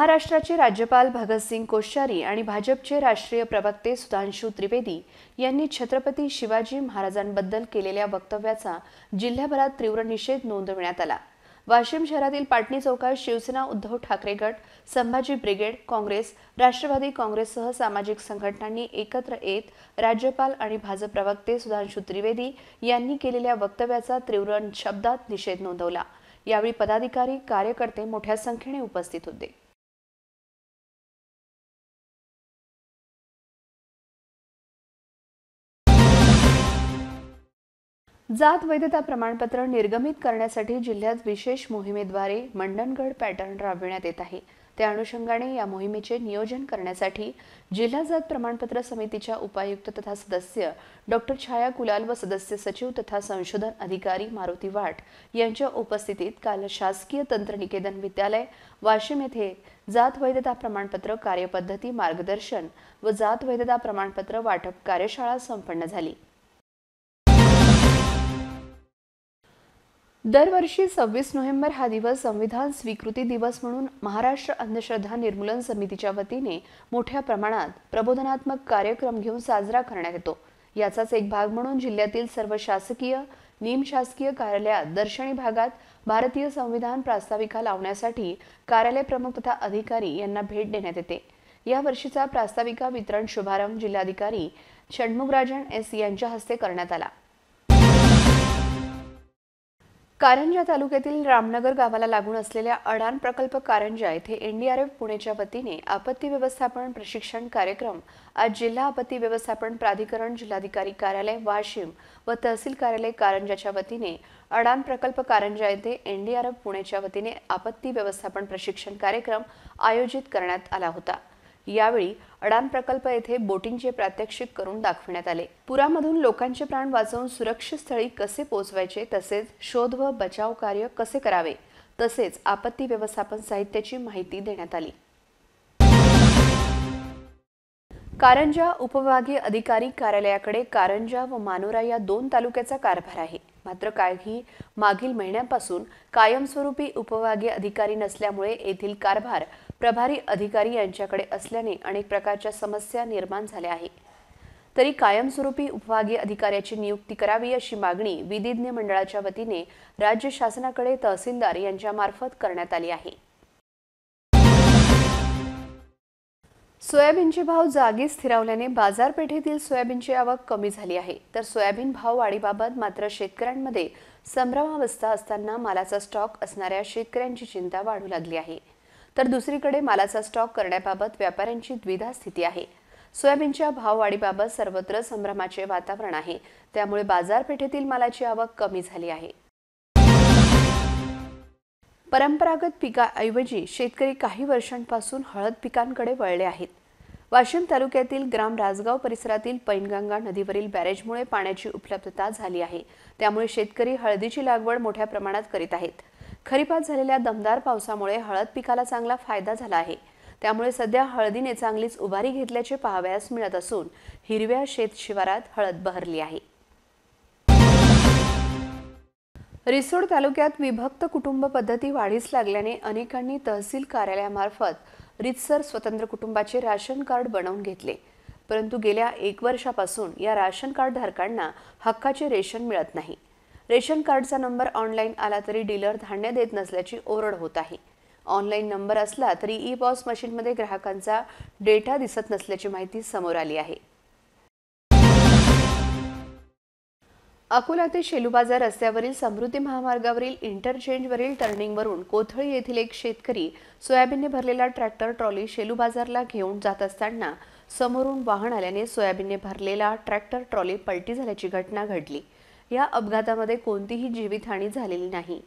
महाराष्ट्राचे राज्यपाल भगतसिंग कोश्यारी आणि भाजपचे राष्ट्रीय प्रवक्ते सुधांशू त्रिवेदी यांनी छत्रपती शिवाजी महाराजांबद्दल केलेल्या वक्तव्याचा जिल्ह्याभरात तीव्र निषेध नोंदविण्यात आला वाशिम शहरातील पाटणी चौकात शिवसेना उद्धव ठाकरे गट संभाजी ब्रिगेड काँग्रेस राष्ट्रवादी काँग्रेससह सामाजिक संघटनांनी एकत्र येत राज्यपाल आणि भाजप प्रवक्ते सुधांशू त्रिवेदी यांनी केलेल्या वक्तव्याचा तीव्र शब्दात निषेध नोंदवला यावेळी पदाधिकारी कार्यकर्ते मोठ्या संख्येने उपस्थित होते जात वैधता प्रमाणपत्र निर्गमित करण्यासाठी जिल्ह्यात विशेष मोहिमेद्वारे मंडणगड पॅटर्न राबविण्यात येत आहे त्या अनुषंगाने या मोहिमेचे नियोजन करण्यासाठी जिल्हा जात प्रमाणपत्र समितीच्या उपायुक्त तथा सदस्य डॉक्टर छाया कुलाल व सदस्य सचिव तथा संशोधन अधिकारी मारुती वाट यांच्या उपस्थितीत काल शासकीय तंत्रनिकेतन विद्यालय वाशिम येथे जात वैधता प्रमाणपत्र कार्यपद्धती मार्गदर्शन व जात वैधता प्रमाणपत्र वाटप कार्यशाळा संपन्न झाली दरवर्षी सव्वीस नोव्हेंबर हा दिवस संविधान स्वीकृती दिवस म्हणून महाराष्ट्र अंधश्रद्धा निर्मूलन समितीच्या वतीने मोठ्या प्रमाणात प्रबोधनात्मक कार्यक्रम घेऊन साजरा करण्यात येतो याचाच एक भाग म्हणून जिल्ह्यातील सर्व शासकीय निमशासकीय कार्यालयात दर्शनी भागात भारतीय संविधान प्रास्ताविका लावण्यासाठी कार्यालय प्रमुख तथा अधिकारी यांना भेट देण्यात येते या वर्षीचा प्रास्ताविका वितरण शुभारंभ जिल्हाधिकारी षण्मुगराजन एस यांच्या हस्ते करण्यात आला कारंजा तालुक्यातील रामनगर गावाला लागून असलेल्या अडान प्रकल्प कारंजा येथे एनडीआरएफ पुणेच्या वतीने आपत्ती व्यवस्थापन प्रशिक्षण कार्यक्रम आज जिल्हा आपत्ती व्यवस्थापन प्राधिकरण जिल्हाधिकारी कार्यालय वाशिम व तहसील कार्यालय कारंजाच्या वतीने अडान प्रकल्प कारंजा येथे एनडीआरएफ पुणेच्या वतीने आपत्ती व्यवस्थापन प्रशिक्षण कार्यक्रम आयोजित करण्यात आला होता यावेळी अडान प्रकल्प येथे बोटिंगचे प्रात्यक्षिक करून दाखवण्यात आले पुरामधून लोकांचे प्राण वाचवून सुरक्षित स्थळी कसे पोहोचवायचे तसेच शोध व बचाव कार्य कसे करावे तसेच आपत्ती व्यवस्थापन साहित्याची माहिती देण्यात आली कारंजा उपविभागीय अधिकारी कार्यालयाकडे कारंजा व मानोरा या दोन तालुक्याचा कारभार आहे मात्र काही मागील महिन्यापासून कायमस्वरूपी उपविभागीय अधिकारी नसल्यामुळे येथील कारभार प्रभारी अधिकारी यांच्याकडे असल्याने अनेक प्रकारच्या समस्या निर्माण झाल्या आहे तरी कायमस्वरूपी उपभागीय अधिकाऱ्याची नियुक्ती करावी अशी मागणी विधिज्ञ मंडळाच्या वतीने राज्य शासनाकडे तहसीलदार यांच्यामार्फत करण्यात आली आहे सोयाबीनचे भाव जागी स्थिरावल्याने बाजारपेठेतील सोयाबीनची आवक कमी झाली आहे तर सोयाबीन भाव वाढीबाबत मात्र शेतकऱ्यांमध्ये संभ्रमावस्था असताना मालाचा स्टॉक असणाऱ्या शेतकऱ्यांची चिंता वाढू लागली आहे तर दुसरीकडे मालाचा स्टॉक करण्याबाबत व्यापाऱ्यांची द्विधा स्थिती आहे सोयाबीनच्या भाववाढीबाबत सर्वत्र संभ्रमाचे वातावरण आहे त्यामुळे बाजारपेठेतील मालाची आवक कमी झाली आहे परंपरागत पिकाऐवजी शेतकरी काही वर्षांपासून हळद पिकांकडे वळले आहेत वाशिम तालुक्यातील ग्राम राजगाव परिसरातील पैनगंगा नदीवरील बॅरेजमुळे पाण्याची उपलब्धता झाली आहे त्यामुळे शेतकरी हळदीची लागवड मोठ्या प्रमाणात करीत आहेत खरीपात झालेल्या दमदार पावसामुळे हळद पिकाला चांगला फायदा झाला आहे त्यामुळे सध्या हळदीने चांगलीच उभारी घेतल्याचे पाहावयास मिळत असून हिरव्या शेत शिवारात हळद बहरली आहे रिसोड तालुक्यात विभक्त कुटुंब पद्धती वाढीस लागल्याने अनेकांनी तहसील कार्यालयामार्फत रितसर स्वतंत्र कुटुंबाचे राशन कार्ड बनवून घेतले परंतु गेल्या एक वर्षापासून या राशन कार्ड धारकांना हक्काचे रेशन मिळत नाही रेशन कार्डचा नंबर ऑनलाईन आला तरी डीलर धान्य देत नसल्याची ओरड होत आहे ऑनलाईन नंबर असला तरी ई पॉस मशीनमध्ये ग्राहकांचा डेटा दिसत नसल्याची माहिती समोर आली आहे अकोला ते शेलूबाजार रस्त्यावरील समृद्धी महामार्गावरील इंटरचेंजवरील टर्निंगवरून कोथळी येथील एक शेतकरी सोयाबीनने भरलेला ट्रॅक्टर ट्रॉली शेलूबाजारला घेऊन जात असताना समोरून वाहन आल्याने सोयाबीनने भरलेला ट्रॅक्टर ट्रॉली पलटी झाल्याची घटना घडली या अपघातामध्ये कोणतीही जीवितहानी झालेली नाही